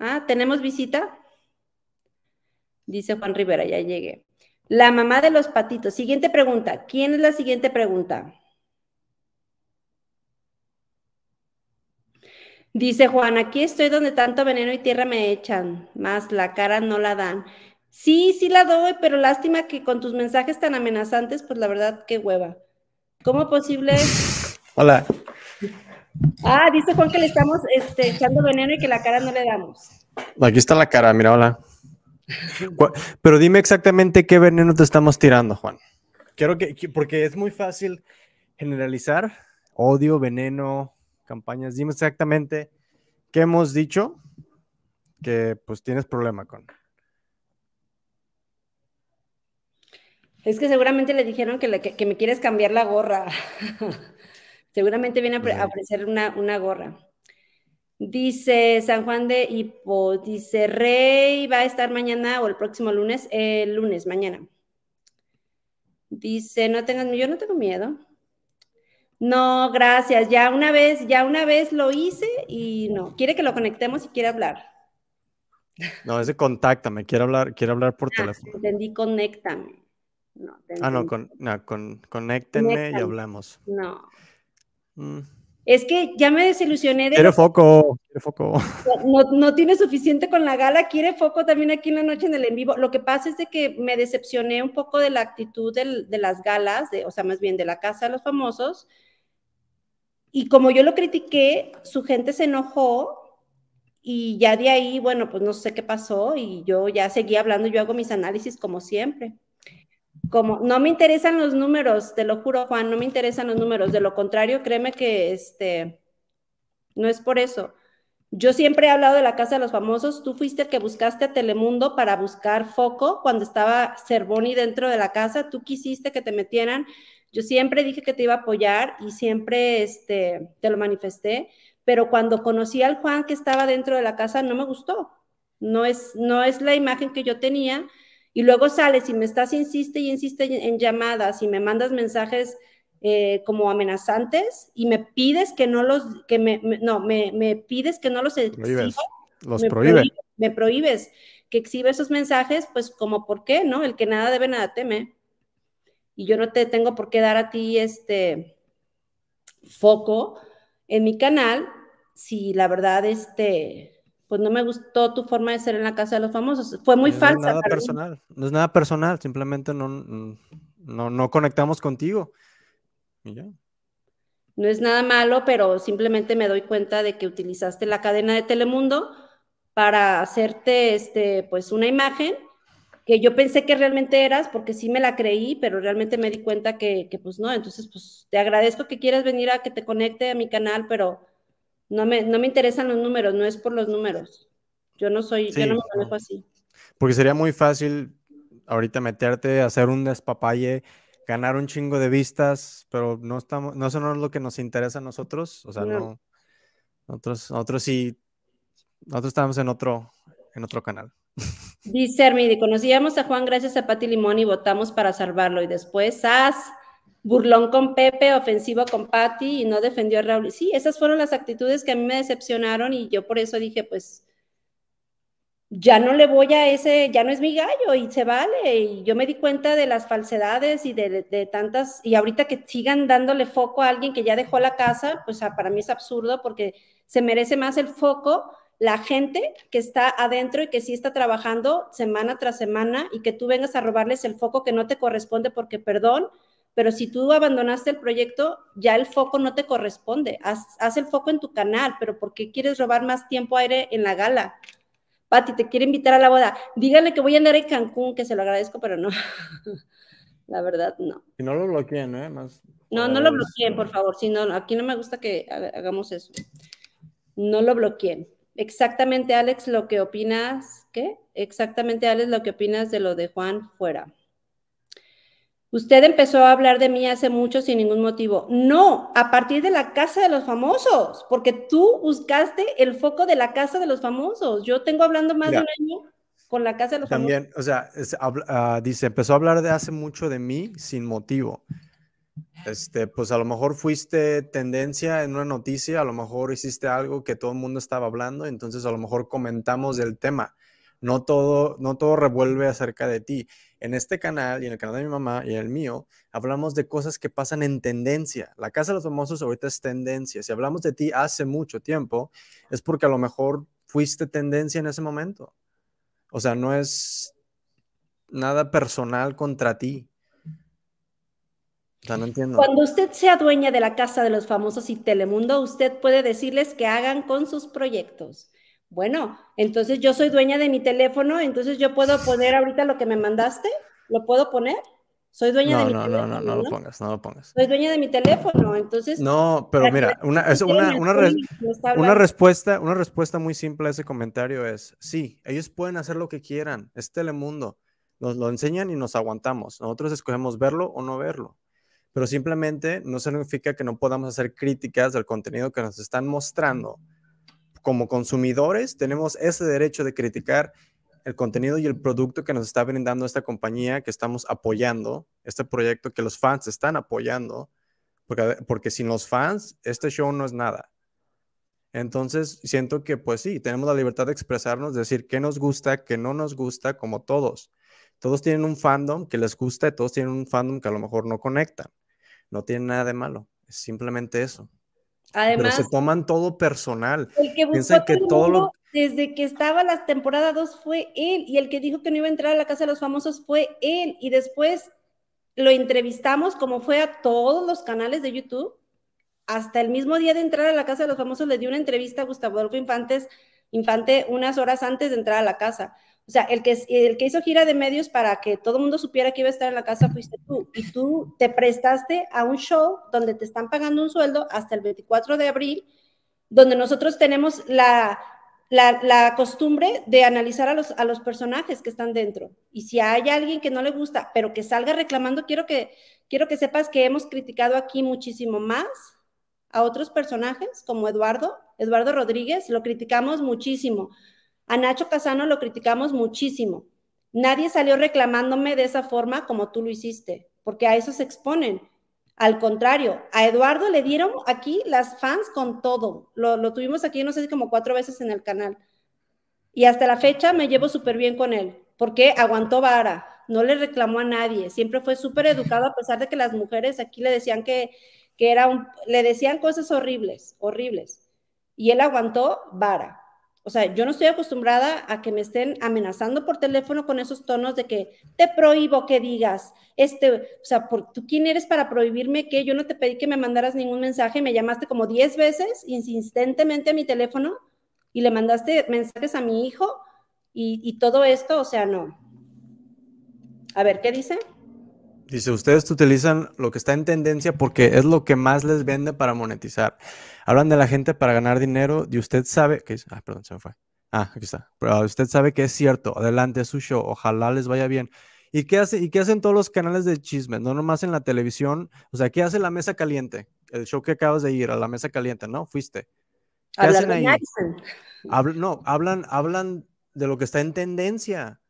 Ah, ¿tenemos visita? Dice Juan Rivera, ya llegué. La mamá de los patitos. Siguiente pregunta. ¿Quién es la siguiente pregunta? Dice Juan, aquí estoy donde tanto veneno y tierra me echan, más la cara no la dan. Sí, sí la doy, pero lástima que con tus mensajes tan amenazantes, pues la verdad, qué hueva. ¿Cómo posible? Hola. Ah, dice Juan que le estamos este, echando veneno y que la cara no le damos. Aquí está la cara, mira, hola. Pero dime exactamente qué veneno te estamos tirando, Juan. Quiero que, porque es muy fácil generalizar odio, veneno, campañas. Dime exactamente qué hemos dicho que pues tienes problema con. Es que seguramente le dijeron que, que me quieres cambiar la gorra. Seguramente viene a aparecer una, gorra. Dice San Juan de Hipo, dice Rey, va a estar mañana o el próximo lunes, el lunes, mañana. Dice, no tengas, yo no tengo miedo. No, gracias, ya una vez, ya una vez lo hice y no, quiere que lo conectemos y quiere hablar. No, es de contáctame, quiere hablar, quiere hablar por ah, teléfono. Entendí, conéctame. ah, no, no conéctenme y hablamos. No. Mm. Es que ya me desilusioné de... Quiere foco, quiere foco. No, tiene suficiente con la gala, quiere foco también aquí en la noche en el en vivo. Lo que pasa es de que me decepcioné un poco de la actitud de las galas, de, o sea, más bien de la Casa de los Famosos. Y como yo lo critiqué, su gente se enojó y ya de ahí, bueno, pues no sé qué pasó y yo ya seguí hablando, yo hago mis análisis como siempre como no me interesan los números, te lo juro, Juan, no me interesan los números, de lo contrario, créeme que este no es por eso. Yo siempre he hablado de la casa de los famosos, tú fuiste el que buscaste a Telemundo para buscar foco cuando estaba Cervoni dentro de la casa, tú quisiste que te metieran. Yo siempre dije que te iba a apoyar y siempre este te lo manifesté, pero cuando conocí al Juan que estaba dentro de la casa no me gustó. No es no es la imagen que yo tenía y luego sales y me estás, insiste y insiste en llamadas y me mandas mensajes eh, como amenazantes y me pides que no los, que me, no, me, pides que no los exhibo. Los me prohíbe. Me prohíbes que exhibe esos mensajes, pues como por qué, ¿no? El que nada debe, nada teme. Y yo no te tengo por qué dar a ti este foco en mi canal si la verdad este pues no me gustó tu forma de ser en la casa de los famosos. Fue muy falsa. No es nada personal, no es nada personal, simplemente no, no, no conectamos contigo. ya. No es nada malo, pero simplemente me doy cuenta de que utilizaste la cadena de Telemundo para hacerte este, pues una imagen que yo pensé que realmente eras, porque sí me la creí, pero realmente me di cuenta que, que pues no, entonces pues te agradezco que quieras venir a que te conecte a mi canal, pero no me, no me interesan los números, no es por los números. Yo no soy, yo no me manejo así. Porque sería muy fácil ahorita meterte, hacer un despapalle, ganar un chingo de vistas, pero no estamos, no eso no es lo que nos interesa a nosotros. O sea, no. nosotros, sí, nosotros estamos en otro, en otro canal. Dice Hermide, conocíamos a Juan gracias a Pati Limón y votamos para salvarlo. Y después, ¡as! burlón con Pepe, ofensivo con Patty y no defendió a Raúl. Sí, esas fueron las actitudes que a mí me decepcionaron y yo por eso dije, pues ya no le voy a ese, ya no es mi gallo y se vale. Y yo me di cuenta de las falsedades y de, de tantas, y ahorita que sigan dándole foco a alguien que ya dejó la casa, pues ah, para mí es absurdo porque se merece más el foco la gente que está adentro y que sí está trabajando semana tras semana y que tú vengas a robarles el foco que no te corresponde porque, perdón, pero si tú abandonaste el proyecto, ya el foco no te corresponde. Haz, el foco en tu canal, pero ¿por qué quieres robar más tiempo aire en la gala? Pati, te quiere invitar a la boda. Dígale que voy a andar en Cancún, que se lo agradezco, pero no. la verdad, no. Y no lo bloqueen, ¿eh? No, no lo bloqueen, por favor. Si no, aquí no me gusta que hagamos eso. No lo bloqueen. Exactamente, Alex, lo que opinas, ¿qué? Exactamente, Alex, lo que opinas de lo de Juan fuera. Usted empezó a hablar de mí hace mucho sin ningún motivo. No, a partir de la casa de los famosos, porque tú buscaste el foco de la casa de los famosos. Yo tengo hablando más de un año con la casa de los famosos. También, o sea, ah, dice, empezó a hablar de hace mucho de mí sin motivo. Este, pues a lo mejor fuiste tendencia en una noticia, a lo mejor hiciste algo que todo el mundo estaba hablando, entonces a lo mejor comentamos del tema. No todo, no todo revuelve acerca de ti en este canal y en el canal de mi mamá y el mío, hablamos de cosas que pasan en tendencia. La Casa de los Famosos ahorita es tendencia. Si hablamos de ti hace mucho tiempo, es porque a lo mejor fuiste tendencia en ese momento. O sea, no es nada personal contra ti. O no entiendo. Cuando usted sea dueña de la Casa de los Famosos y Telemundo, usted puede decirles que hagan con sus proyectos. Bueno, entonces yo soy dueña de mi teléfono, entonces yo puedo poner ahorita lo que me mandaste, ¿lo puedo poner? Soy dueña de mi teléfono. No, no, no, no lo pongas, no lo pongas. Soy dueña de mi teléfono, entonces. No, pero mira, una, respuesta, una respuesta muy simple a ese comentario es: sí, ellos pueden hacer lo que quieran, es Telemundo. Nos lo enseñan y nos aguantamos. Nosotros escogemos verlo o no verlo. Pero simplemente no significa que no podamos hacer críticas del contenido que nos están mostrando como consumidores tenemos ese derecho de criticar el contenido y el producto que nos está brindando esta compañía que estamos apoyando, este proyecto que los fans están apoyando, porque, porque sin los fans este show no es nada. Entonces, siento que pues sí, tenemos la libertad de expresarnos, decir qué nos gusta, qué no nos gusta, como todos. Todos tienen un fandom que les gusta y todos tienen un fandom que a lo mejor no conectan. No tiene nada de malo, es simplemente eso. Además, pero se toman todo personal. El que todo desde que estaba la temporada 2 fue él y el que dijo que no iba a entrar a la casa de los famosos fue él y después lo entrevistamos como fue a todos los canales de YouTube. Hasta el mismo día de entrar a la casa de los famosos le dio una entrevista a Gustavo Adolfo Infantes, Infante unas horas antes de entrar a la casa. O sea, el que, el que hizo gira de medios para que todo el mundo supiera que iba a estar en la casa fuiste tú. Y tú te prestaste a un show donde te están pagando un sueldo hasta el 24 de abril, donde nosotros tenemos la, costumbre de analizar a los, personajes que están dentro. Y si hay alguien que no le gusta, pero que salga reclamando, quiero que, quiero que sepas que hemos criticado aquí muchísimo más a otros personajes, como Eduardo, Eduardo Rodríguez, lo criticamos muchísimo. A Nacho Casano lo criticamos muchísimo. Nadie salió reclamándome de esa forma como tú lo hiciste, porque a eso se exponen. Al contrario, a Eduardo le dieron aquí las fans con todo. Lo, tuvimos aquí, no sé como cuatro veces en el canal. Y hasta la fecha me llevo súper bien con él, porque aguantó vara, no le reclamó a nadie, siempre fue súper educado, a pesar de que las mujeres aquí le decían que, que era le decían cosas horribles, horribles. Y él aguantó vara. O sea, yo no estoy acostumbrada a que me estén amenazando por teléfono con esos tonos de que te prohíbo que digas, este, o sea, por, ¿tú quién eres para prohibirme que yo no te pedí que me mandaras ningún mensaje? Me llamaste como 10 veces insistentemente a mi teléfono y le mandaste mensajes a mi hijo y, y todo esto, o sea, no. A ver, ¿qué dice? Dice, ustedes utilizan lo que está en tendencia porque es lo que más les vende para monetizar. Hablan de la gente para ganar dinero y usted sabe que... Ah, perdón, se me fue. Ah, aquí está. Pero usted sabe que es cierto. Adelante, su show. Ojalá les vaya bien. ¿Y qué, hace, ¿Y qué hacen todos los canales de chismes? No nomás en la televisión. O sea, ¿qué hace la mesa caliente? El show que acabas de ir a la mesa caliente, ¿no? Fuiste. ¿Qué hacen ahí? no, hablan, hablan de lo que está en tendencia.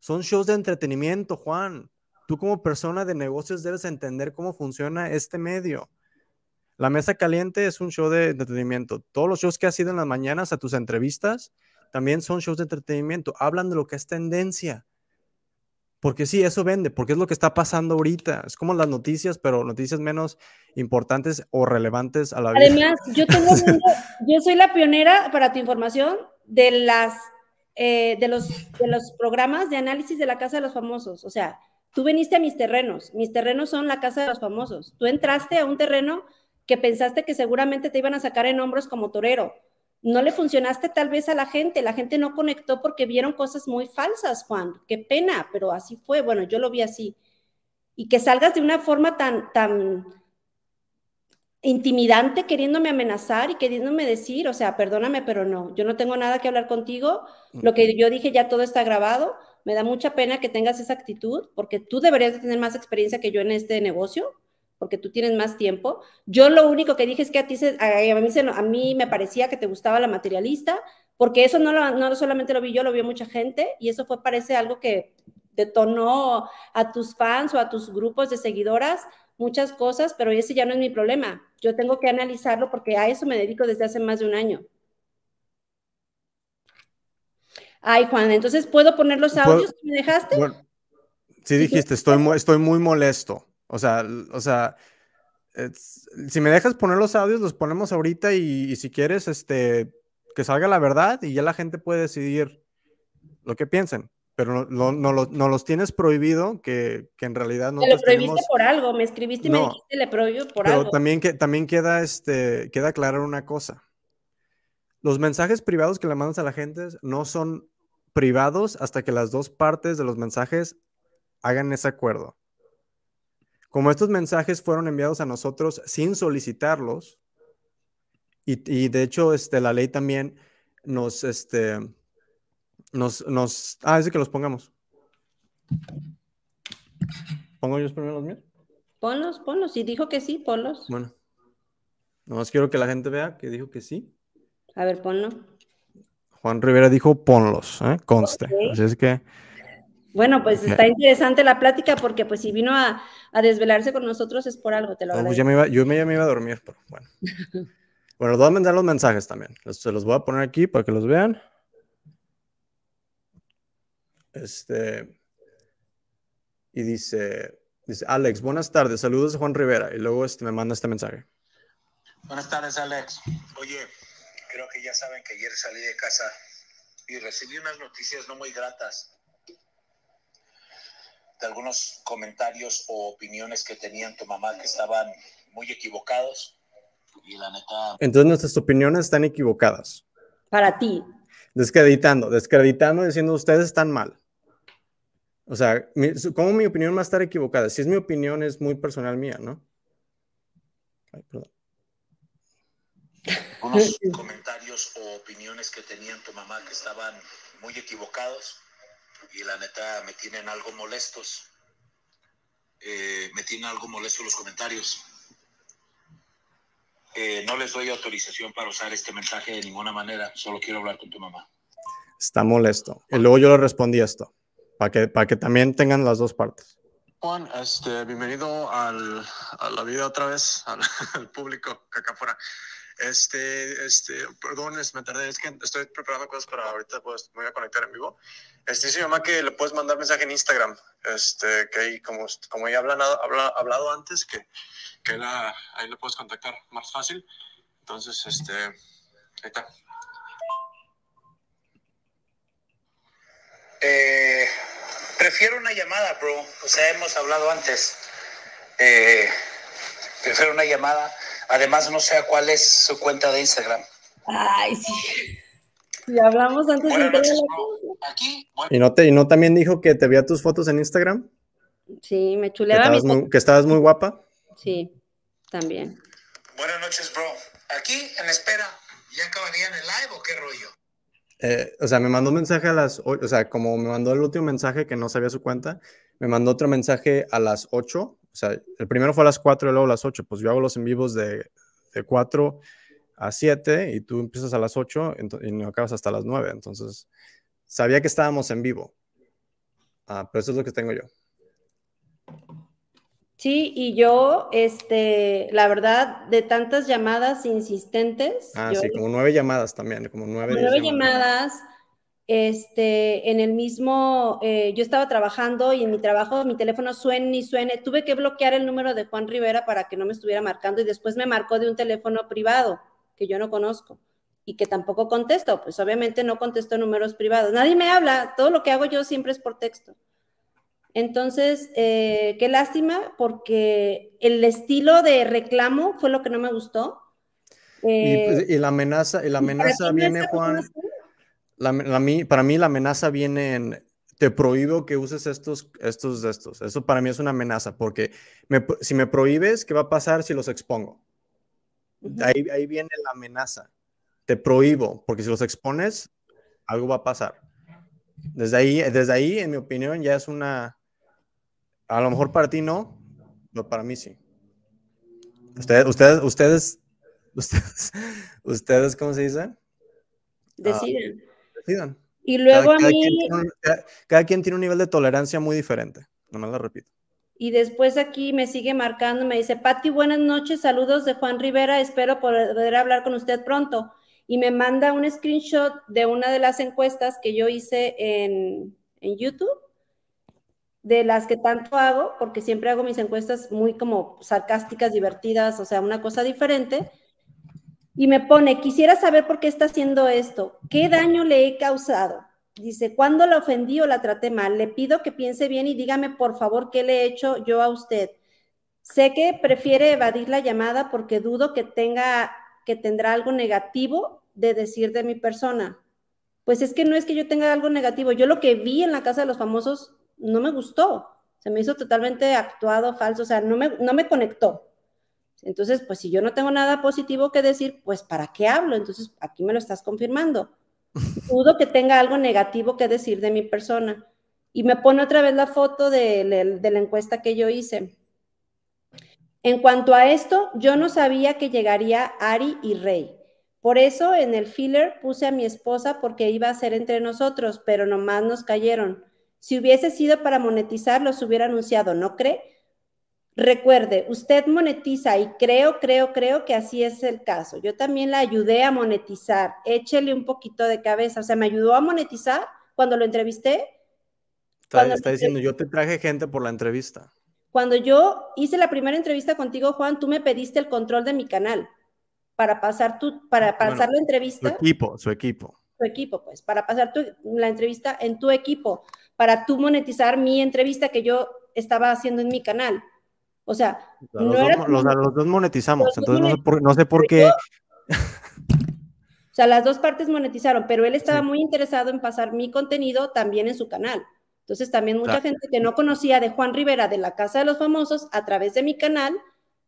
Son shows de entretenimiento, Juan. Tú como persona de negocios debes entender cómo funciona este medio. La Mesa Caliente es un show de entretenimiento. Todos los shows que has ido en las mañanas a tus entrevistas también son shows de entretenimiento. Hablan de lo que es tendencia. Porque sí, eso vende, porque es lo que está pasando ahorita. Es como las noticias, pero noticias menos importantes o relevantes a la vida. Además, yo, yo soy la pionera, para tu información, de, las, eh, de, los, de los programas de análisis de la Casa de los Famosos. O sea, tú veniste a mis terrenos, mis terrenos son la casa de los famosos, tú entraste a un terreno que pensaste que seguramente te iban a sacar en hombros como torero, no le funcionaste tal vez a la gente, la gente no conectó porque vieron cosas muy falsas, Juan, qué pena, pero así fue, bueno, yo lo vi así. Y que salgas de una forma tan, tan intimidante queriéndome amenazar y queriéndome decir, o sea, perdóname, pero no, yo no tengo nada que hablar contigo, lo que yo dije ya todo está grabado, me da mucha pena que tengas esa actitud, porque tú deberías de tener más experiencia que yo en este negocio, porque tú tienes más tiempo. Yo lo único que dije es que a ti, mí me parecía que te gustaba la materialista, porque eso no, no solamente lo vi yo, lo vio mucha gente, y eso fue, parece algo que detonó a tus fans o a tus grupos de seguidoras muchas cosas, pero ese ya no es mi problema. Yo tengo que analizarlo porque a eso me dedico desde hace más de un año. Ay, Juan, entonces puedo poner los audios que me dejaste. sí dijiste, estoy, estoy muy molesto. O sea, o sea, si me dejas poner los audios, los ponemos ahorita y, si quieres, este, que salga la verdad y ya la gente puede decidir lo que piensen. Pero no, los tienes prohibido, que, en realidad no. Te lo prohibiste por algo, me escribiste y me dijiste, le prohíbo por algo. Pero también, que, también queda, este, queda aclarar una cosa. Los mensajes privados que le mandas a la gente no son privados hasta que las dos partes de los mensajes hagan ese acuerdo. Como estos mensajes fueron enviados a nosotros sin solicitarlos, y, de hecho este, la ley también nos, este, nos, nos, ah, es que los pongamos. ¿Pongo yo primero los míos? Ponlos, ponlos, y dijo que sí, ponlos. Bueno, nomás quiero que la gente vea que dijo que sí. A ver, ponlo. Juan Rivera dijo ponlos, ¿eh? conste. Así es que. Bueno, pues está interesante la plática porque pues si vino a, desvelarse con nosotros es por algo, te lo pues, Yo me, ya me iba a dormir, pero bueno. bueno, les voy a mandar los mensajes también. Se los voy a poner aquí para que los vean. Este. Y dice, dice Alex, buenas tardes, saludos a Juan Rivera. Y luego este, me manda este mensaje. Buenas tardes, Alex. Oye, creo que ya saben que ayer salí de casa y recibí unas noticias no muy gratas de algunos comentarios o opiniones que tenían tu mamá que estaban muy equivocados. Y la neta... Entonces nuestras opiniones están equivocadas. Para ti. Descreditando, descreditando, diciendo ustedes están mal. O sea, ¿cómo mi opinión va a estar equivocada? Si es mi opinión, es muy personal mía, ¿no? Ay, perdón unos comentarios o opiniones que tenían tu mamá que estaban muy equivocados y la neta me tienen algo molestos. Eh, me tienen algo molestos los comentarios. Eh, no les doy autorización para usar este mensaje de ninguna manera, solo quiero hablar con tu mamá. Está molesto. Y luego yo le respondí esto, para que, para que también tengan las dos partes. Juan, este, bienvenido al, a la vida otra vez, al, al público que acá afuera. Este, este, perdón, me tardé, es que estoy preparando cosas para ahorita, pues me voy a conectar en vivo. Este, dice mi mamá que le puedes mandar mensaje en Instagram, este, que ahí, como, ya hablan, habla, hablado antes, que, que ahí le puedes contactar más fácil. Entonces, este, ahí está. Eh, prefiero una llamada, bro. O sea, hemos hablado antes. Eh, prefiero una llamada Además, no sé cuál es su cuenta de Instagram. Ay, sí. Y hablamos antes de aquí. ¿Y, no te, ¿Y no también dijo que te veía tus fotos en Instagram? Sí, me chuleaba. que estabas muy guapa. Sí, también. Buenas noches, bro. Aquí en espera eh, o sea, me mandó un mensaje a las, o sea, como me mandó el último mensaje que no sabía su cuenta, me mandó otro mensaje a las 8, o sea, el primero fue a las 4 y luego a las 8, pues yo hago los en vivos de, de 4 a 7 y tú empiezas a las 8 y no acabas hasta las 9, entonces sabía que estábamos en vivo, ah, pero eso es lo que tengo yo. Sí, y yo, este, la verdad, de tantas llamadas insistentes. Ah, sí, como nueve llamadas también, como nueve. nueve llamadas. Este, en el mismo, eh, yo estaba trabajando y en mi trabajo mi teléfono suene y suene. Tuve que bloquear el número de Juan Rivera para que no me estuviera marcando y después me marcó de un teléfono privado que yo no conozco y que tampoco contesto. Pues obviamente no contesto números privados. Nadie me habla. Todo lo que hago yo siempre es por texto. Entonces, eh, qué lástima, porque el estilo de reclamo fue lo que no me gustó. y, pues, eh, la amenaza, amenaza viene, Juan. para mí la amenaza viene en te prohíbo que uses estos, estos, estos. Eso para mí es una amenaza, porque si me prohíbes, ¿qué va a pasar si los expongo? ahí, viene la amenaza. Te prohíbo, porque si los expones, algo va a pasar. Desde ahí, desde ahí, en mi opinión, ya es una, a lo mejor para ti no, pero para mí sí. Ustedes, ustedes, ustedes, ustedes, ¿cómo se dice? Ah, deciden. decidan. Y luego a mí... cada, quien tiene un nivel de tolerancia muy diferente, nomás lo repito. Y después aquí me sigue marcando, me dice, Patti, buenas noches, saludos de Juan Rivera, espero poder hablar con usted pronto. Y me manda un screenshot de una de las encuestas que yo hice en, en YouTube de las que tanto hago, porque siempre hago mis encuestas muy como sarcásticas, divertidas, o sea, una cosa diferente. Y me pone, quisiera saber por qué está haciendo esto, qué daño le he causado. Dice, ¿cuándo la ofendí o la traté mal? Le pido que piense bien y dígame, por favor, qué le he hecho yo a usted. Sé que prefiere evadir la llamada porque dudo que tenga, que tendrá algo negativo de decir de mi persona. Pues es que no es que yo tenga algo negativo. Yo lo que vi en la casa de los famosos no me gustó, se me hizo totalmente actuado, falso, o sea, no me, no me conectó. Entonces, pues si yo no tengo nada positivo que decir, pues ¿para qué hablo? Entonces, aquí me lo estás confirmando. Dudo que tenga algo negativo que decir de mi persona. Y me pone otra vez la foto de, de la encuesta que yo hice. En cuanto a esto, yo no sabía que llegaría Ari y Rey. Por eso en el filler puse a mi esposa porque iba a ser entre nosotros, pero nomás nos cayeron. Si hubiese sido para monetizar, los hubiera anunciado, ¿no cree? Recuerde, usted monetiza y creo, creo, creo que así es el caso. Yo también la ayudé a monetizar. Échele un poquito de cabeza. O sea, me ayudó a monetizar cuando lo entrevisté. Está, está diciendo, yo te traje gente por la entrevista. Cuando yo hice la primera entrevista contigo, Juan, tú me pediste el control de mi canal para pasar para la entrevista. Su equipo, su equipo equipo, pues, para pasar la entrevista en tu equipo, para tú monetizar mi entrevista que yo estaba haciendo en mi canal. O sea, los, dos, monetizamos, entonces no, sé por, qué. o sea, las dos partes monetizaron, pero él estaba muy interesado en pasar mi contenido también en su canal. Entonces, también mucha gente que no conocía de Juan Rivera de la Casa de los Famosos a través de mi canal,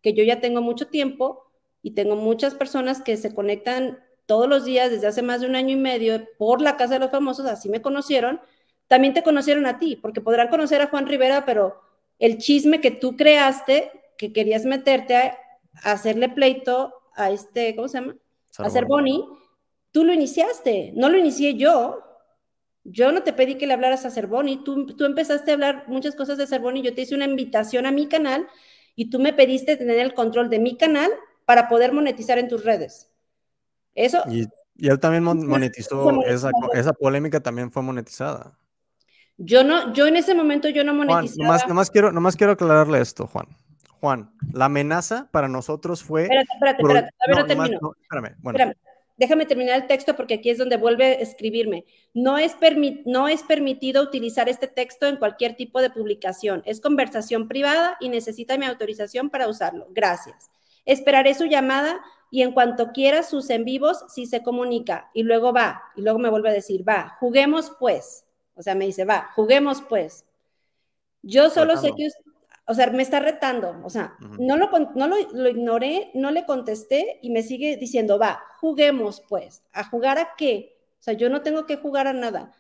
que yo ya tengo mucho tiempo y tengo muchas personas que se conectan todos los días desde hace más de un año y medio por la Casa de los Famosos, así me conocieron, también te conocieron a ti, porque podrán conocer a Juan Rivera, pero el chisme que tú creaste, que querías meterte a, hacerle pleito a este, ¿cómo se llama? A ser tú lo iniciaste, no lo inicié yo. Yo no te pedí que le hablaras a Cervoni, tú, tú empezaste a hablar muchas cosas de Cervoni, yo te hice una invitación a mi canal y tú me pediste tener el control de mi canal para poder monetizar en tus redes. Eso. Y, él también monetizó, esa, polémica también fue monetizada. Yo no, yo en ese momento yo no monetizaba. Juan, nomás, quiero, quiero aclararle esto, Juan. Juan, la amenaza para nosotros fue. Espérate, espérate, espérate. no, termino. Déjame terminar el texto porque aquí es donde vuelve a escribirme. No es, no es permitido utilizar este texto en cualquier tipo de publicación. Es conversación privada y necesita mi autorización para usarlo. Gracias. Esperaré su llamada y en cuanto quiera sus en vivos, sí se comunica. Y luego va, y luego me vuelve a decir, va, juguemos pues. O sea, me dice, va, juguemos pues. Yo solo sé que, usted, o sea, me está retando. O sea, no, lo, no lo, ignoré, no le contesté y me sigue diciendo, va, juguemos pues. ¿A jugar a qué? O sea, yo no tengo que jugar a nada.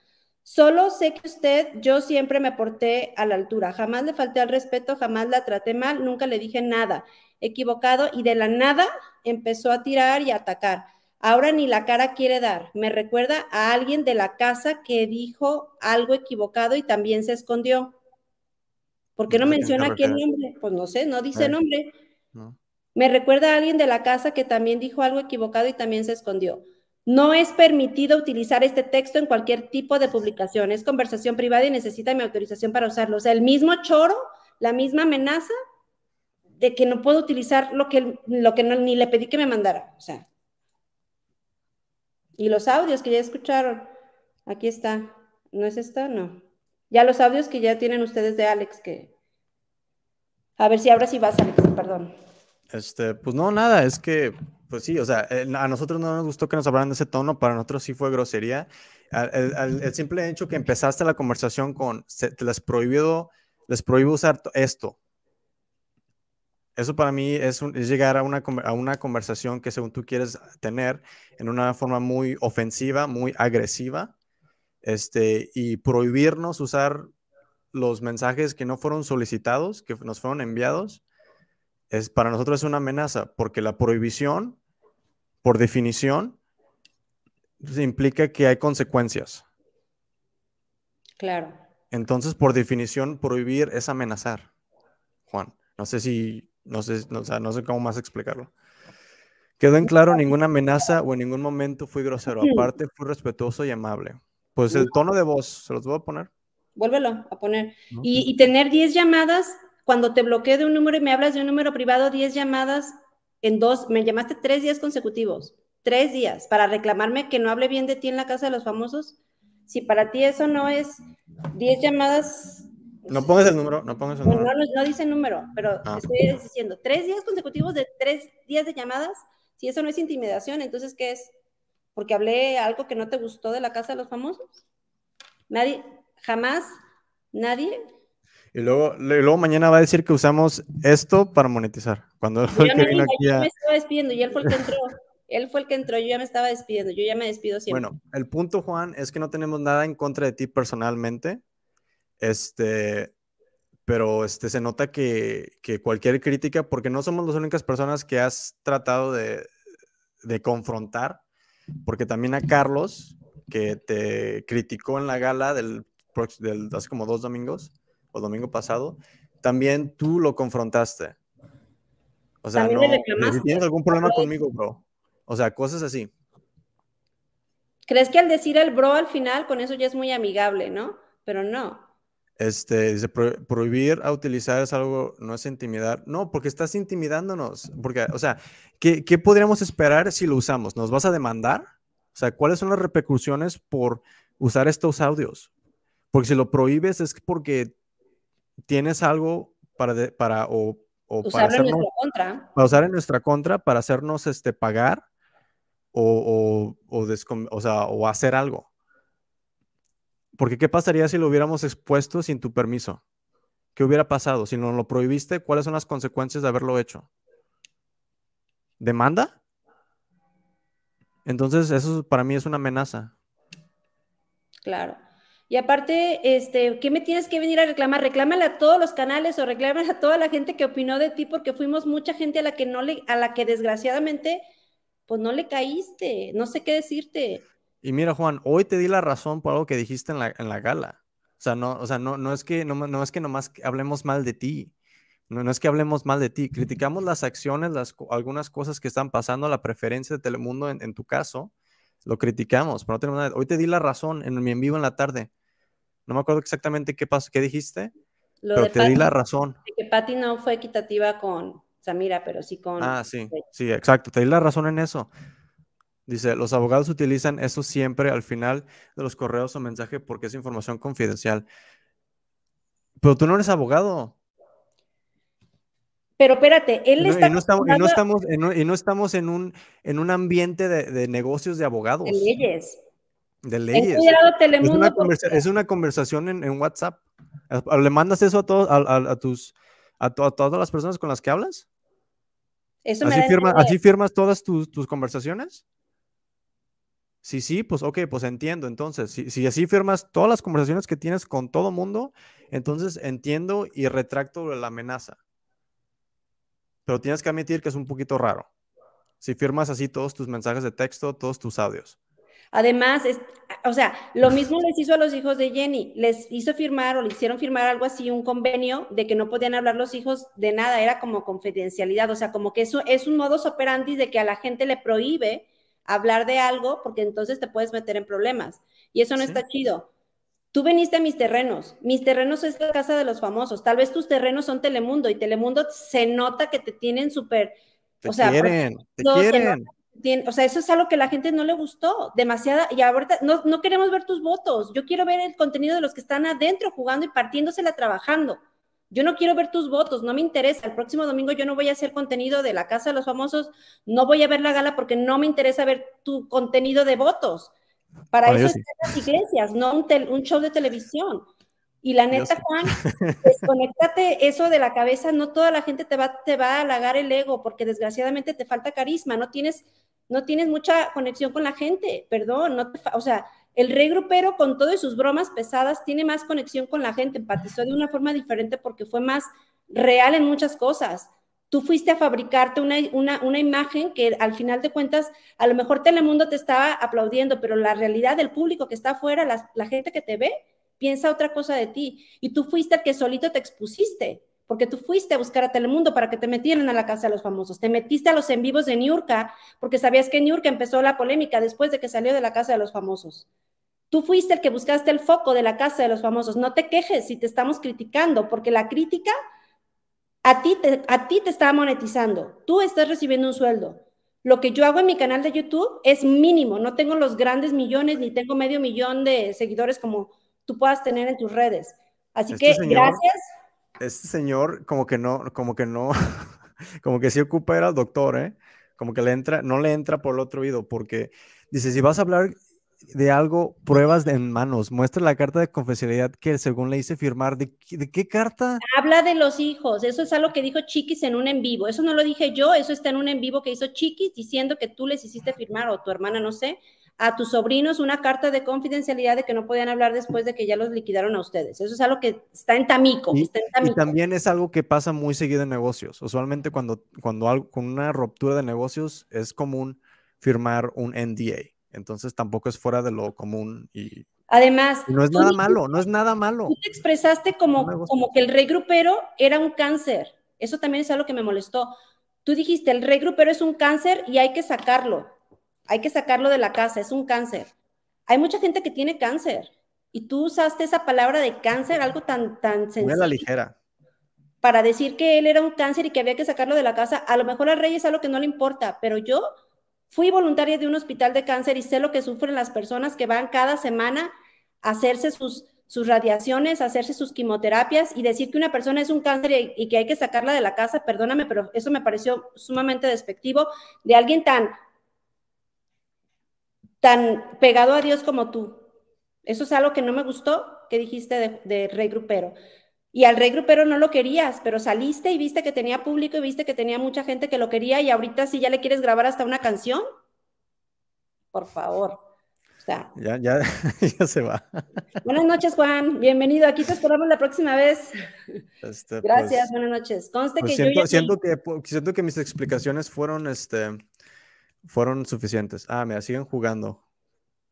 Solo sé que usted, yo siempre me porté a la altura. Jamás le falté al respeto, jamás la traté mal, nunca le dije nada equivocado y de la nada empezó a tirar y a atacar. Ahora ni la cara quiere dar. Me recuerda a alguien de la casa que dijo algo equivocado y también se escondió. ¿Por qué no, menciona qué Pues no sé, no dice nombre. Me recuerda a alguien de la casa que también dijo algo equivocado y también se escondió. No es permitido utilizar este texto en cualquier tipo de publicación. Es conversación privada y necesita mi autorización para usarlo. O sea, el mismo choro, la misma amenaza, de que no puedo utilizar lo que, lo que ni le pedí que me mandara. O sea. Y los audios que ya escucharon. Aquí está. ¿No es esto, No. Ya los audios que ya tienen ustedes de Alex, que. A ver si ahora sí vas, Alex, perdón. Este, pues no, nada, es que, pues sí, o sea, eh, a nosotros no nos gustó que nos hablaran de ese tono, para nosotros sí fue grosería. El, simple hecho que empezaste la conversación con, les prohibido, les prohíbo usar esto, eso para mí es, llegar a una, a una conversación que según tú quieres tener en una forma muy ofensiva, muy agresiva, este, y prohibirnos usar los mensajes que no fueron solicitados, que nos fueron enviados, es, para nosotros es una amenaza, porque la prohibición, por definición, pues, implica que hay consecuencias. Claro. Entonces, por definición, prohibir es amenazar, Juan. No sé si no sé, sé cómo más explicarlo. Quedó en claro ninguna amenaza o en ningún momento fui grosero. Aparte, fui respetuoso y amable. Pues el tono de voz, se los voy a poner. Vuélvelo a poner. Pues. Y, tener 10 llamadas, cuando te bloqueo de un número y me hablas de un número privado, 10 llamadas en dos, me llamaste tres días consecutivos, tres días, para reclamarme que no hable bien de ti en la casa de los famosos. Si para ti eso no es 10 llamadas no pongas el número, no pongas el número. No, dice número, pero ah. estoy diciendo, tres días consecutivos de tres días de llamadas, si eso no es intimidación, entonces ¿qué es? ¿Porque hablé algo que no te gustó de la casa de los famosos? Nadie, jamás, nadie. Y luego, luego mañana va a decir que usamos esto para monetizar. Cuando el que Yo me estaba despidiendo y él fue el que entró. Él fue el que entró, yo ya me estaba despidiendo, yo ya me despido siempre. Bueno, el punto, Juan, es que no tenemos nada en contra de ti personalmente, este, pero este, se nota que, cualquier crítica, porque no somos las únicas personas que has tratado de, confrontar, porque también a Carlos, que te criticó en la gala del, del, hace como dos domingos, o domingo pasado, también tú lo confrontaste. O sea, no, si tienes algún problema conmigo, bro. O sea, cosas así. ¿Crees que al decir el bro al final, con eso ya es muy amigable, no? Pero no. Este, prohibir a utilizar es algo, no es intimidar. No, porque estás intimidándonos. Porque, o sea, ¿qué, ¿qué, podríamos esperar si lo usamos? ¿Nos vas a demandar? O sea, ¿cuáles son las repercusiones por usar estos audios? Porque si lo prohíbes es porque tienes algo para, para o, para, hacernos, en contra. usar en nuestra contra, para hacernos este, pagar o, o, o sea, o hacer algo. Porque ¿qué pasaría si lo hubiéramos expuesto sin tu permiso? ¿Qué hubiera pasado? Si nos lo prohibiste, ¿cuáles son las consecuencias de haberlo hecho? ¿Demanda? Entonces, eso para mí es una amenaza. Claro. Y aparte, este, ¿qué me tienes que venir a reclamar? Reclámale a todos los canales o reclámale a toda la gente que opinó de ti, porque fuimos mucha gente a la que no le, a la que desgraciadamente, pues no le caíste, no sé qué decirte. Y mira, Juan, hoy te di la razón por algo que dijiste en la, gala. O sea, no, o sea, no, no, es que, no, es que nomás hablemos mal de ti. No, no, es que hablemos mal de ti, criticamos las acciones, las, algunas cosas que están pasando, la preferencia de Telemundo en, tu caso, lo criticamos, pero no tenemos nada. Hoy te di la razón en mi en vivo en la tarde. No me acuerdo exactamente qué pasó, qué dijiste, pero te di la razón. Que Patti no fue equitativa con Samira, pero sí con... Ah, sí, sí, exacto, te di la razón en eso. Dice, los abogados utilizan eso siempre al final de los correos o mensajes porque es información confidencial. Pero tú no eres abogado. Pero espérate, él no, está. Y no estamos, y no estamos, en, un, en un ambiente de, negocios de abogados. De leyes. De leyes. Es una, conversación en, WhatsApp. Ah, ah, ¿Le mandas eso a, todos, a, tus, a, todas las personas con las que hablas? Eso así, firma, ¿Así firmas todas tus, tus conversaciones? Sí, sí, pues ok, pues entiendo. Entonces, si, así firmas todas las conversaciones que tienes con todo mundo, entonces entiendo y retracto la amenaza. Pero tienes que admitir que es un poquito raro. Si firmas así todos tus mensajes de texto, todos tus audios. Además, es, o sea, lo mismo les hizo a los hijos de Jenny. Les hizo firmar o le hicieron firmar algo así, un convenio de que no podían hablar los hijos de nada. Era como confidencialidad. O sea, como que eso es un modus operandi de que a la gente le prohíbe hablar de algo porque entonces te puedes meter en problemas y eso no está chido. Tú viniste a mis terrenos, mis terrenos es la casa de los famosos, tal vez tus terrenos son Telemundo y Telemundo se nota que te tienen súper... o sea, quieren, o sea, eso es algo que la gente no le gustó, demasiada, y ahorita no, queremos ver tus votos, yo quiero ver el contenido de los que están adentro jugando y partiéndosela trabajando yo no quiero ver tus votos, no me interesa. El próximo domingo yo no voy a hacer contenido de la Casa de los Famosos, no voy a ver la gala porque no me interesa ver tu contenido de votos. Para eso están las iglesias, no un, show de televisión. Y la neta, Juan, desconectate eso de la cabeza. No toda la gente te va, a halagar el ego porque desgraciadamente te falta carisma, no tienes, no tienes mucha conexión con la gente, perdón, no o sea, el rey con todas sus bromas pesadas, tiene más conexión con la gente, empatizó de una forma diferente porque fue más real en muchas cosas. Tú fuiste a fabricarte una, imagen que al final de cuentas, a lo mejor Telemundo te estaba aplaudiendo, pero la realidad del público que está afuera, la, la gente que te ve, piensa otra cosa de ti. Y tú fuiste el que solito te expusiste porque tú fuiste a buscar a Telemundo para que te metieran a la casa de los famosos, te metiste a los en vivos de Niurka, porque sabías que Niurka empezó la polémica después de que salió de la casa de los famosos. Tú fuiste el que buscaste el foco de la casa de los famosos. No te quejes si te estamos criticando, porque la crítica a ti te, a ti te está monetizando. Tú estás recibiendo un sueldo. Lo que yo hago en mi canal de YouTube es mínimo. No tengo los grandes millones ni tengo medio millón de seguidores como tú puedas tener en tus redes. Así ¿Este que gracias este señor como que no, como que no, como que sí ocupa era el doctor, ¿eh? Como que le entra, no le entra por el otro oído, porque dice, si vas a hablar de algo, pruebas en manos, muestra la carta de confesionalidad que según le hice firmar, ¿de, qué carta? Habla de los hijos, eso es algo que dijo Chiquis en un en vivo, eso no lo dije yo, eso está en un en vivo que hizo Chiquis diciendo que tú les hiciste firmar o tu hermana, no sé, a tus sobrinos una carta de confidencialidad de que no podían hablar después de que ya los liquidaron a ustedes. Eso es algo que está en tamico. Y, también es algo que pasa muy seguido en negocios. Usualmente cuando, cuando algo, con una ruptura de negocios es común firmar un NDA. Entonces tampoco es fuera de lo común y... Además... no es nada malo, no es nada malo. Tú expresaste como, como que el rey era un cáncer. Eso también es algo que me molestó. Tú dijiste, el rey es un cáncer y hay que sacarlo hay que sacarlo de la casa, es un cáncer. Hay mucha gente que tiene cáncer y tú usaste esa palabra de cáncer, algo tan, tan sencillo. la ligera. Para decir que él era un cáncer y que había que sacarlo de la casa. A lo mejor al rey es algo que no le importa, pero yo fui voluntaria de un hospital de cáncer y sé lo que sufren las personas que van cada semana a hacerse sus, sus radiaciones, a hacerse sus quimioterapias y decir que una persona es un cáncer y que hay que sacarla de la casa, perdóname, pero eso me pareció sumamente despectivo de alguien tan tan pegado a Dios como tú. Eso es algo que no me gustó que dijiste de, Rey Grupero. Y al Rey Grupero no lo querías, pero saliste y viste que tenía público y viste que tenía mucha gente que lo quería y ahorita sí ya le quieres grabar hasta una canción. Por favor. Ya. ya, ya, se va. Buenas noches, Juan. Bienvenido. Aquí te esperamos la próxima vez. Este, pues, Gracias, buenas noches. Conste pues que siento, yo que, pues, siento que mis explicaciones fueron este, fueron suficientes. Ah, mira, siguen jugando.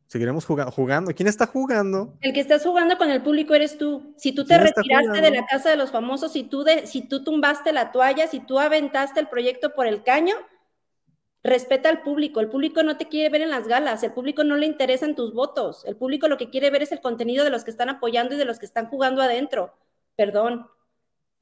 Seguiremos jugando. ¿Quién está jugando? El que estás jugando con el público eres tú. Si tú te retiraste de la casa de los famosos, si tú, de, si tú tumbaste la toalla, si tú aventaste el proyecto por el caño, respeta al público. El público no te quiere ver en las galas, el público no le interesan tus votos. El público lo que quiere ver es el contenido de los que están apoyando y de los que están jugando adentro. Perdón.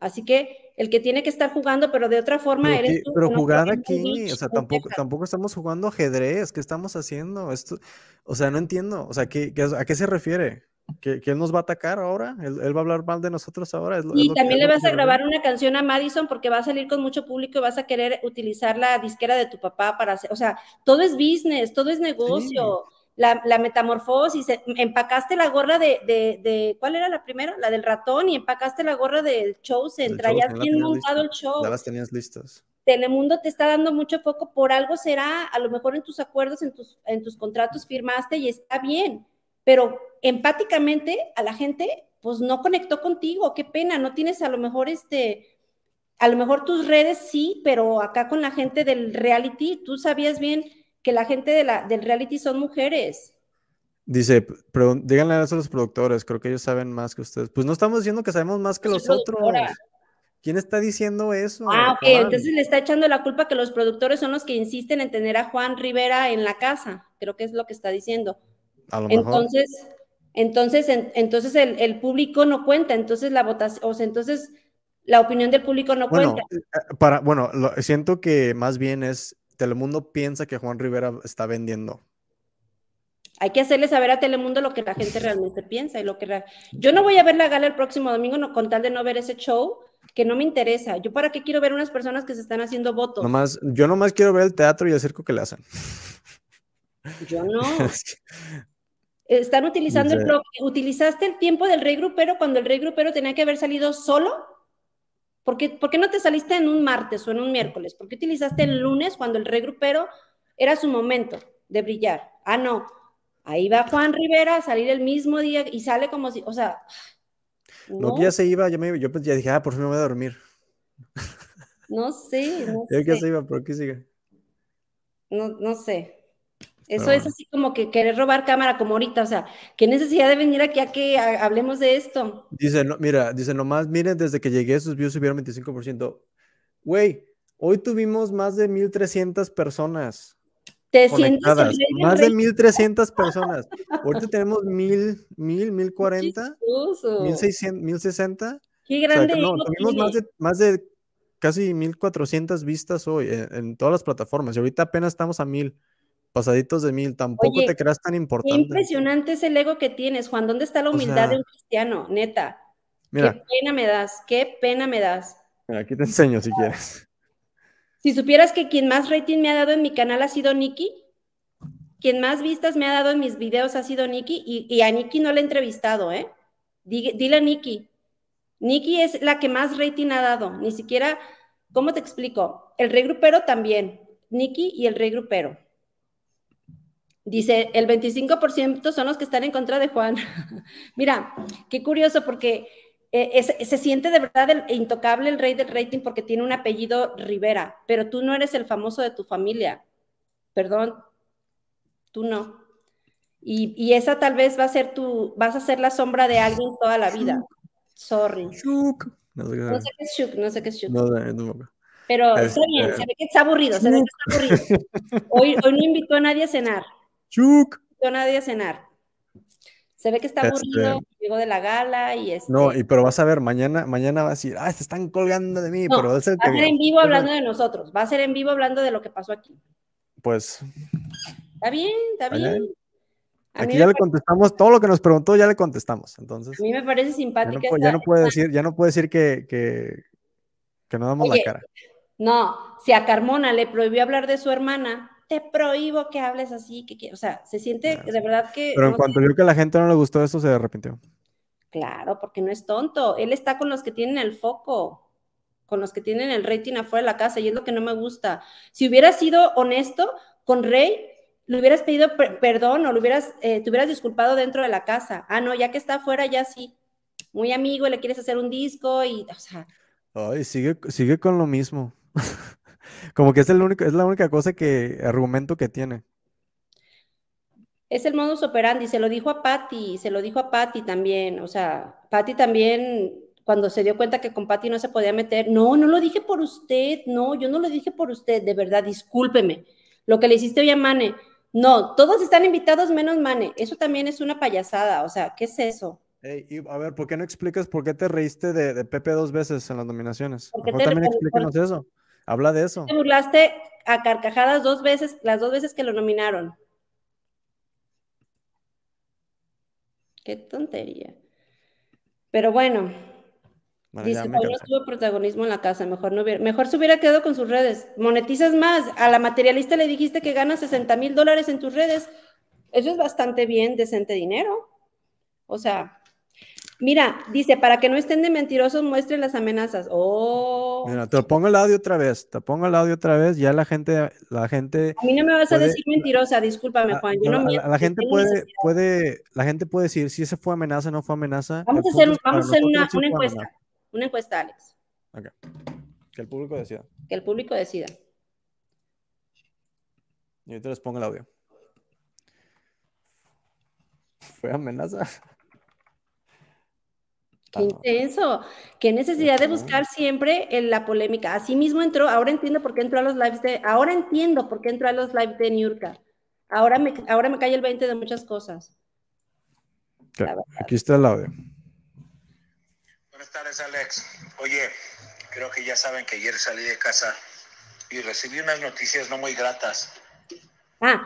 Así que el que tiene que estar jugando, pero de otra forma eres tú. Pero jugar aquí, o sea, tampoco, tampoco estamos jugando ajedrez, ¿qué estamos haciendo? Esto, o sea, no entiendo, o sea, a qué se refiere? ¿Que, él nos va a atacar ahora? ¿Él, va a hablar mal de nosotros ahora? y también le vas a grabar una canción a Madison porque va a salir con mucho público y vas a querer utilizar la disquera de tu papá para hacer, o sea, todo es business, todo es negocio la, metamorfosis, eh, empacaste la gorra de, de, de, ¿cuál era la primera? La del ratón y empacaste la gorra del show, show ya bien montado el show. Ya las tenías listas. Telemundo te está dando mucho foco, por algo será, a lo mejor en tus acuerdos, en tus, en tus contratos firmaste y está bien, pero empáticamente a la gente, pues no conectó contigo, qué pena, no tienes a lo mejor este, a lo mejor tus redes sí, pero acá con la gente del reality, tú sabías bien que la gente del reality son mujeres. Dice, pero díganle a los productores, creo que ellos saben más que ustedes. Pues no estamos diciendo que sabemos más que pues los otros. ¿Quién está diciendo eso? Ah, ok, entonces le está echando la culpa que los productores son los que insisten en tener a Juan Rivera en la casa. Creo que es lo que está diciendo. entonces, entonces, entonces el, público no cuenta, entonces la votación, o sea, entonces la opinión del público no bueno, cuenta. Eh, para, bueno, siento que más bien es Telemundo piensa que Juan Rivera está vendiendo. Hay que hacerle saber a Telemundo lo que la gente realmente piensa y lo que yo no voy a ver la gala el próximo domingo no, con tal de no ver ese show que no me interesa. Yo para qué quiero ver unas personas que se están haciendo votos. Nomás, yo nomás quiero ver el teatro y el circo que le hacen. Yo no. Están utilizando utilizaste el tiempo del rey grupero cuando el rey grupero tenía que haber salido solo ¿Por qué, ¿Por qué, no te saliste en un martes o en un miércoles? ¿Por qué utilizaste el lunes cuando el regrupero era su momento de brillar? Ah, no. Ahí va Juan Rivera a salir el mismo día y sale como si, o sea. No, pues ya se iba, yo pues ya dije, ah, por fin me voy a dormir. No sé. No ya se iba, pero aquí sigue. No, no sé. Eso es así como que querer robar cámara como ahorita, o sea, ¿qué necesidad de venir aquí a que hablemos de esto? Dice, no, mira, dice nomás, miren, desde que llegué sus views subieron 25%. Güey, hoy tuvimos más de 1300 personas. conectadas. Más de 1300 personas. Ahorita tenemos 1000, 1000, 1040, 1600, 1060. Qué grande. no, tuvimos más de, más de casi 1400 vistas hoy en, eh, en, todas las plataformas y ahorita apenas estamos a 1000 pasaditos de mil, tampoco te creas tan importante. Qué impresionante es el ego que tienes, Juan. ¿Dónde está la humildad de un cristiano? Neta. qué pena me das, qué pena me das. aquí te enseño si quieres. Si supieras que quien más rating me ha dado en mi canal ha sido Nikki, quien más vistas me ha dado en mis videos ha sido Nikki, y, a Nikki no le he entrevistado, ¿eh? Dile, a Nikki. Nikki es la que más rating ha dado, ni siquiera, ¿cómo te explico? El rey también, Nikki y el rey grupero. Dice, el 25% son los que están en contra de Juan. Mira, qué curioso porque eh, se siente de verdad el, intocable el rey del rating porque tiene un apellido Rivera, pero tú no eres el famoso de tu familia. Perdón, tú no. Y, esa tal vez va a ser tu, vas a ser la sombra de alguien toda la vida. Sorry. No sé qué, es Shuk, no sé qué es Shuk. No, pero está este, se ve que está aburrido, se que aburrido. hoy no invitó a nadie a cenar. Chuk, No nadie a cenar. Se ve que está aburrido, llegó de la gala y es. Este no, y pero vas a ver, mañana, mañana vas a decir, ah, se están colgando de mí, pero va a ser en vivo hablando de nosotros, va a ser en vivo hablando de lo que pasó aquí. Pues. Está bien, está bien. Aquí ya le contestamos todo lo que nos preguntó, ya le contestamos. Entonces, a mí me parece simpática. Ya no, ya no puede decir, ya no puede decir que, que, no damos la cara. No, si a Carmona le prohibió hablar de su hermana, te prohíbo que hables así, que, o sea, se siente de verdad que... Pero en cuanto vio que a la gente no le gustó eso, se arrepintió. Claro, porque no es tonto. Él está con los que tienen el foco, con los que tienen el rating afuera de la casa, y es lo que no me gusta. Si hubieras sido honesto con Rey, le hubieras pedido perdón o le hubieras, eh, te hubieras disculpado dentro de la casa. Ah, no, ya que está afuera, ya sí. Muy amigo, le quieres hacer un disco y, o sea... Ay, sigue, sigue con lo mismo. Como que es, el único, es la única cosa que, argumento que tiene. Es el modus operandi, se lo dijo a Patty, se lo dijo a Patty también, o sea, Patty también cuando se dio cuenta que con Patty no se podía meter, no, no lo dije por usted, no, yo no lo dije por usted, de verdad, discúlpeme. Lo que le hiciste hoy a Mane, no, todos están invitados menos Mane, eso también es una payasada, o sea, ¿qué es eso? a ver, ¿por qué no explicas por qué te reíste de, Pepe dos veces en las nominaciones? ¿por qué también explícanos eso. Habla de eso. Te burlaste a carcajadas dos veces, las dos veces que lo nominaron. Qué tontería. Pero bueno, dice, no tuvo protagonismo en la casa, mejor, no mejor se hubiera quedado con sus redes. Monetizas más, a la materialista le dijiste que gana 60 mil dólares en tus redes. Eso es bastante bien, decente dinero. O sea, Mira, dice, para que no estén de mentirosos, muestren las amenazas. Oh. Mira, te pongo el audio otra vez, te pongo el audio otra vez, ya la gente, la gente. A mí no me vas a decir mentirosa, discúlpame, ah, Juan. Yo no, la, gente puede, la gente puede decir si ese fue amenaza, o no fue amenaza. Vamos a hacer, una, encuesta, una encuesta, Alex. Que el público decida. Que el público decida. Y ahorita les pongo el audio. ¿Fue amenaza? Qué intenso. Qué necesidad de buscar siempre en la polémica. Así mismo entró, ahora entiendo por qué entró a los lives de, ahora entiendo por qué entró a los lives de Niurka. Ahora me, ahora me cae el 20 de muchas cosas. Claro, Aquí está el audio. Buenas tardes, Alex. Oye, creo que ya saben que ayer salí de casa y recibí unas noticias no muy gratas. Ah,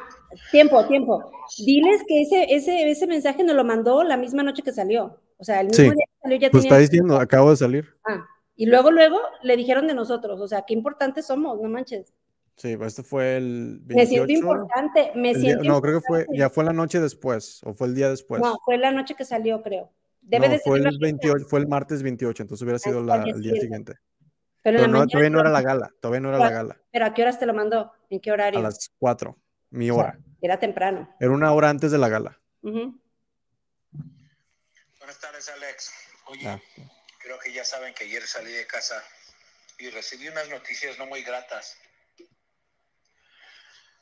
tiempo, tiempo. Diles que ese, ese, ese mensaje nos lo mandó la misma noche que salió. O sea, el mismo día pues está diciendo, acabo de salir. Ah, y luego, luego le dijeron de nosotros, o sea, qué importantes somos, no manches. Sí, pues, esto fue el 28. Me siento importante, me siento No, creo que fue, ya fue la noche después, o fue el día después. No, fue la noche que salió, creo. Debe no, de ser fue el 28, fue el martes 28, entonces hubiera sido ah, el día siguiente. Pero, no, mañana, todavía no era la gala, todavía no era la gala. ¿Pero a qué horas te lo mandó? ¿En qué horario? A las 4, mi hora. era temprano. Era una hora antes de la gala. Buenas tardes, Alex. Oye, ah. creo que ya saben que ayer salí de casa y recibí unas noticias no muy gratas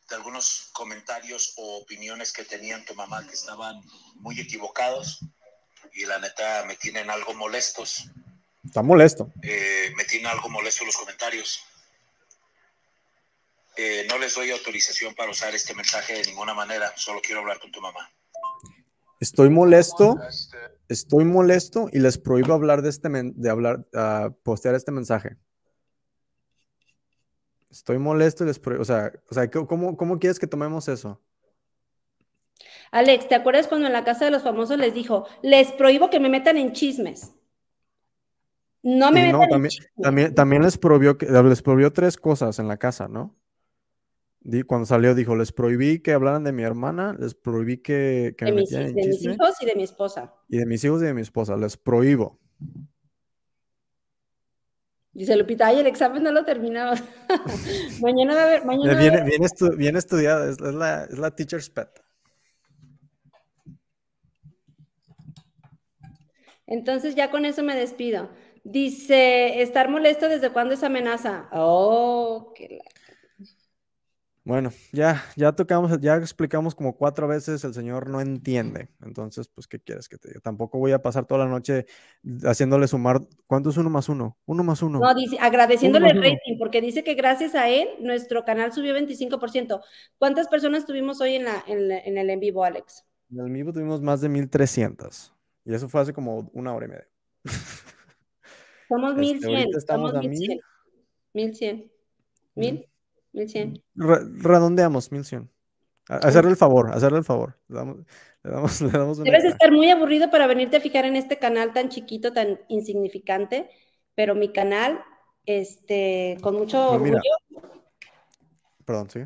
de algunos comentarios o opiniones que tenían tu mamá que estaban muy equivocados y la neta me tienen algo molestos. Está molesto. Eh, me tienen algo molesto los comentarios. Eh, no les doy autorización para usar este mensaje de ninguna manera, solo quiero hablar con tu mamá. Estoy molesto, estoy molesto y les prohíbo hablar de este, de hablar, ah, postear este mensaje. Estoy molesto y les prohíbo, o sea, o sea ¿cómo, quieres que tomemos eso? Alex, ¿te acuerdas cuando en la casa de los famosos les dijo, les prohíbo que me metan en chismes? No me metan en chismes. También, también les, prohibió, les prohibió tres cosas en la casa, ¿no? cuando salió dijo, les prohibí que hablaran de mi hermana, les prohibí que, que me mis, metieran en de mis hijos y de mi esposa. Y de mis hijos y de mi esposa, les prohíbo. Dice Lupita, ay, el examen no lo terminaba. mañana va a haber, mañana. Bien, eh, va a haber... bien, estudiada, es, la, es, teacher's pet. Entonces ya con eso me despido. Dice, estar molesto desde cuándo es amenaza. Oh, qué la... Bueno, ya, ya tocamos, ya explicamos como cuatro veces, el Señor no entiende. Entonces, pues, ¿qué quieres que te diga? Tampoco voy a pasar toda la noche haciéndole sumar, ¿cuánto es uno más uno? Uno más uno. No, agradeciéndole el rating, porque dice que gracias a él, nuestro canal subió 25%. ¿Cuántas personas tuvimos hoy en, la, en, el en vivo, Alex? En el en vivo tuvimos más de 1300. Y eso fue hace como una hora y media. Somos 1100. Este, estamos 1100. 1100. 1100. redondeamos, 1100. Hacerle el favor, hacerle el favor. Le damos, le damos, Debes estar muy aburrido para venirte a fijar en este canal tan chiquito, tan insignificante, pero mi canal, este, con mucho pues orgullo. Perdón, sí.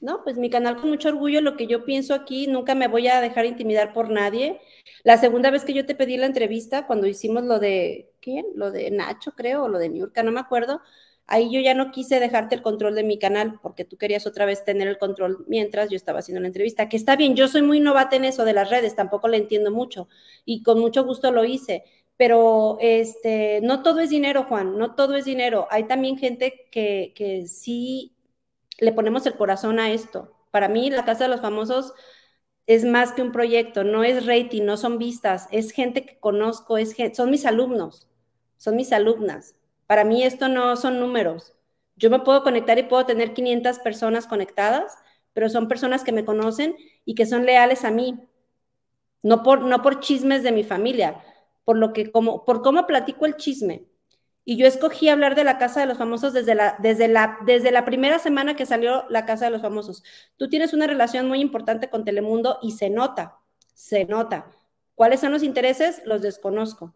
No, pues mi canal con mucho orgullo, lo que yo pienso aquí, nunca me voy a dejar intimidar por nadie. La segunda vez que yo te pedí la entrevista, cuando hicimos lo de, ¿quién? Lo de Nacho, creo, o lo de Niurka, no me acuerdo Ahí yo ya no quise dejarte el control de mi canal porque tú querías otra vez tener el control mientras yo estaba haciendo la entrevista, que está bien, yo soy muy novata en eso de las redes, tampoco le entiendo mucho y con mucho gusto lo hice, pero este, no todo es dinero, Juan, no todo es dinero. Hay también gente que, que sí le ponemos el corazón a esto. Para mí, la Casa de los Famosos es más que un proyecto, no es rating, no son vistas, es gente que conozco, es son mis alumnos, son mis alumnas para mí esto no son números. Yo me puedo conectar y puedo tener 500 personas conectadas, pero son personas que me conocen y que son leales a mí. No por, no por chismes de mi familia, por lo que como por cómo platico el chisme. Y yo escogí hablar de la Casa de los Famosos desde la, desde, la, desde la primera semana que salió la Casa de los Famosos. Tú tienes una relación muy importante con Telemundo y se nota, se nota. ¿Cuáles son los intereses? Los desconozco.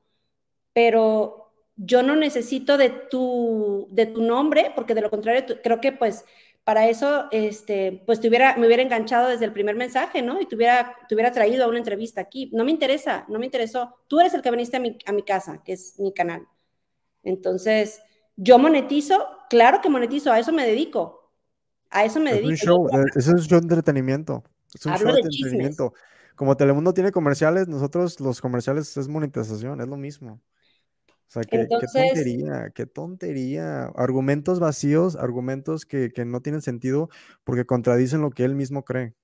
Pero yo no necesito de tu, de tu nombre, porque de lo contrario, creo que pues para eso, este, pues me hubiera enganchado desde el primer mensaje, ¿no? Y te hubiera, traído a una entrevista aquí. No me interesa, no me interesó. Tú eres el que viniste a mi, a mi casa, que es mi canal. Entonces, yo monetizo, claro que monetizo, a eso me dedico. A eso me es dedico. Un eh, es un show de entretenimiento. Es un show de entretenimiento. Como Telemundo tiene comerciales, nosotros los comerciales es monetización, es lo mismo sea, qué, tontería, qué tontería. Argumentos vacíos, argumentos que, no tienen sentido porque contradicen lo que él mismo cree.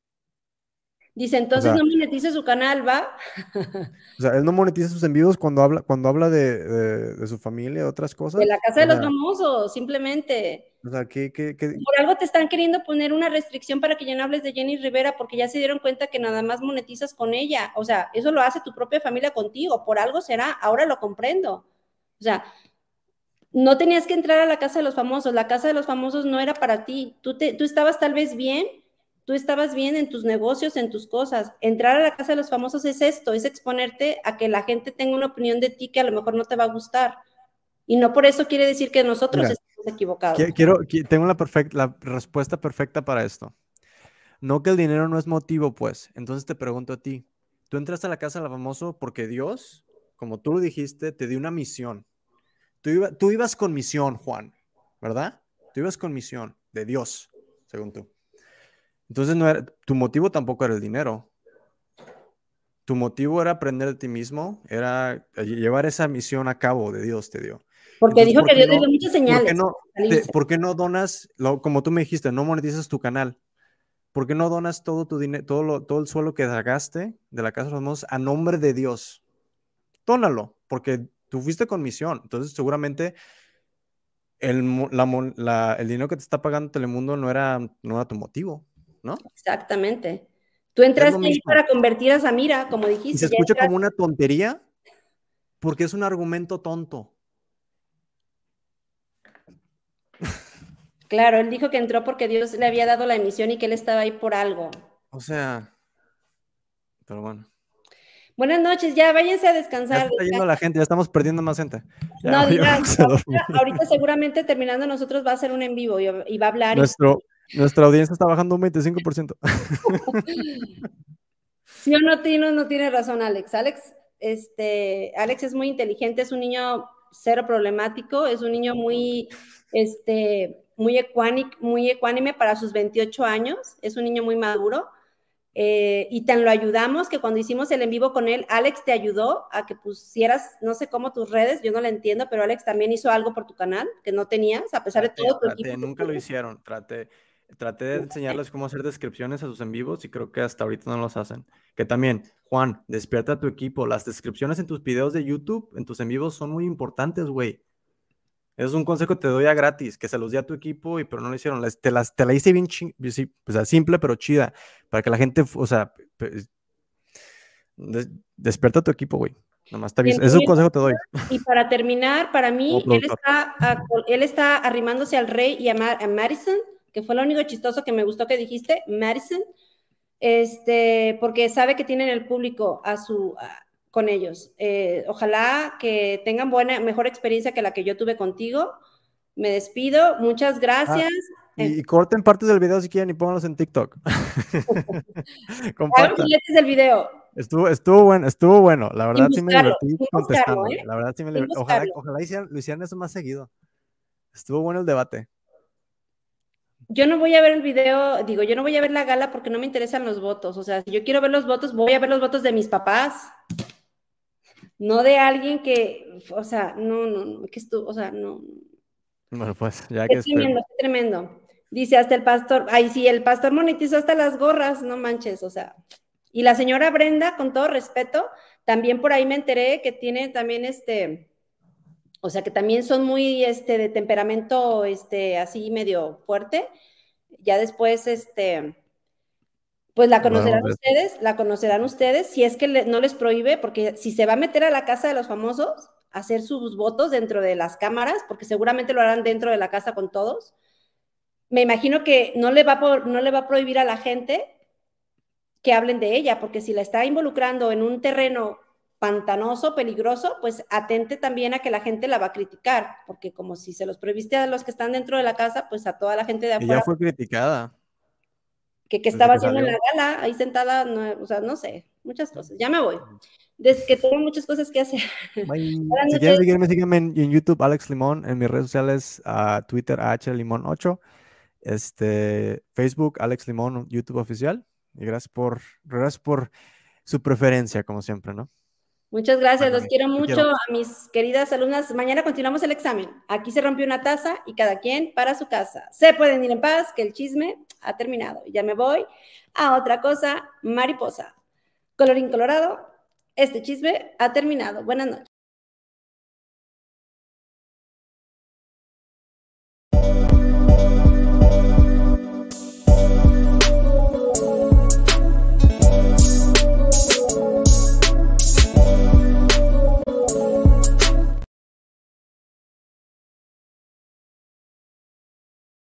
Dice, entonces no monetiza su canal, ¿va? O sea, él no monetiza sus envíos cuando habla, cuando habla de, su familia, de otras cosas. De la casa de los famosos, simplemente. O sea, ¿qué, qué? Por algo te están queriendo poner una restricción para que ya no hables de Jenny Rivera, porque ya se dieron cuenta que nada más monetizas con ella. O sea, eso lo hace tu propia familia contigo, por algo será, ahora lo comprendo. O sea, no tenías que entrar a la casa de los famosos, la casa de los famosos no era para ti, tú, te, tú estabas tal vez bien, tú estabas bien en tus negocios, en tus cosas. Entrar a la casa de los famosos es esto, es exponerte a que la gente tenga una opinión de ti que a lo mejor no te va a gustar. Y no por eso quiere decir que nosotros estemos equivocados. Quiero, tengo la, la respuesta perfecta para esto. No que el dinero no es motivo, pues. Entonces te pregunto a ti, tú entraste a la casa de los famosos porque Dios, como tú lo dijiste, te dio una misión. Tú, ibas con misión, Juan, ¿verdad? Tú ibas con misión de Dios, según tú. Entonces, no era, tu motivo tampoco era el dinero. Tu motivo era aprender de ti mismo, era llevar esa misión a cabo de Dios te dio. Porque dijo que Dios no, dio muchas señales. ¿Por qué no, donas, como tú me dijiste, no monetizas tu canal? ¿Por qué no donas todo tu dinero, todo, el suelo que sacaste de la casa de los a nombre de Dios? Tónalo, porque tú fuiste con misión, entonces seguramente el, dinero que te está pagando Telemundo no era, no era tu motivo, ¿no? Exactamente. Tú entraste ahí para convertir a Samira, como dijiste. se escucha como una tontería porque es un argumento tonto. Claro, él dijo que entró porque Dios le había dado la misión y que él estaba ahí por algo. O sea, pero bueno. Buenas noches, ya váyanse a descansar. Ya está yendo la gente, ya estamos perdiendo más gente. no, digamos, ahorita, seguramente terminando nosotros va a ser un en vivo y, va a hablar. Nuestro, Nuestra audiencia está bajando un 25%. sí o no, no tiene razón, Alex. Alex, este, Alex es muy inteligente, es un niño cero problemático, es un niño muy, este, muy, ecuánic, muy ecuánime para sus 28 años, es un niño muy maduro eh, y tan lo ayudamos que cuando hicimos el en vivo con él, Alex te ayudó a que pusieras, no sé cómo, tus redes, yo no la entiendo, pero Alex también hizo algo por tu canal que no tenías, a pesar de todo tu equipo. Nunca lo hicieron, traté, traté de enseñarles cómo hacer descripciones a sus en vivos y creo que hasta ahorita no los hacen. Que también, Juan, despierta a tu equipo. Las descripciones en tus videos de YouTube, en tus en vivos, son muy importantes, güey. Es un consejo que te doy a gratis, que se los di a tu equipo y pero no lo hicieron. te, las, la hice bien, simple pero chida, para que la gente, o sea, pues, desperta despierta a tu equipo, güey. Nomás está bien es un consejo que te doy. Y para terminar, para mí, él, está, arrimándose al rey y a, Madison, que fue lo único chistoso que me gustó que dijiste, Madison, este, porque sabe que tienen el público a su, con ellos. Eh, ojalá que tengan buena, mejor experiencia que la que yo tuve contigo. Me despido, muchas ah, gracias. y, corten partes del video si quieren y pónganlos en TikTok. Compartan. del video. Estuvo, estuvo bueno, estuvo bueno. La verdad sí me divertí contestando. ¿eh? La verdad sí me divertí. Ojalá, ojalá eso más seguido. Estuvo bueno el debate. Yo no voy a ver el video, digo, yo no voy a ver la gala porque no me interesan los votos. O sea, si yo quiero ver los votos, voy a ver los votos de mis papás no de alguien que, o sea, no, no, no, que estuvo, o sea, no. Bueno, pues ya que... Es tremendo, es tremendo. Dice hasta el pastor, ay, sí, el pastor monetizó hasta las gorras, no manches, o sea. Y la señora Brenda, con todo respeto, también por ahí me enteré que tiene también este, o sea, que también son muy, este, de temperamento, este, así medio fuerte. Ya después, este, pues la conocerán ustedes, la conocerán ustedes, si es que no les prohíbe, porque si se va a meter a la casa de los famosos, hacer sus votos dentro de las cámaras, porque seguramente lo harán dentro de la casa con todos, me imagino que no le va a, no le va a prohibir a la gente que hablen de ella, porque si la está involucrando en un terreno pantanoso, peligroso, pues atente también a que la gente la va a criticar, porque como si se los prohibiste a los que están dentro de la casa, pues a toda la gente de afuera. Ya fue criticada que, que estaba haciendo en la gala, ahí sentada, no, o sea, no sé, muchas cosas. Ya me voy. Desde que tengo muchas cosas que hacer. si quieren seguirme, síganme en, YouTube, Alex Limón, en mis redes sociales, a Twitter, hlimón 8 este, Facebook, Alex Limón, YouTube oficial. Y gracias por, gracias por su preferencia, como siempre, ¿no? Muchas gracias, los quiero mucho a mis queridas alumnas. Mañana continuamos el examen. Aquí se rompió una taza y cada quien para su casa. Se pueden ir en paz, que el chisme ha terminado. Ya me voy a otra cosa, mariposa. Colorín colorado, este chisme ha terminado. Buenas noches.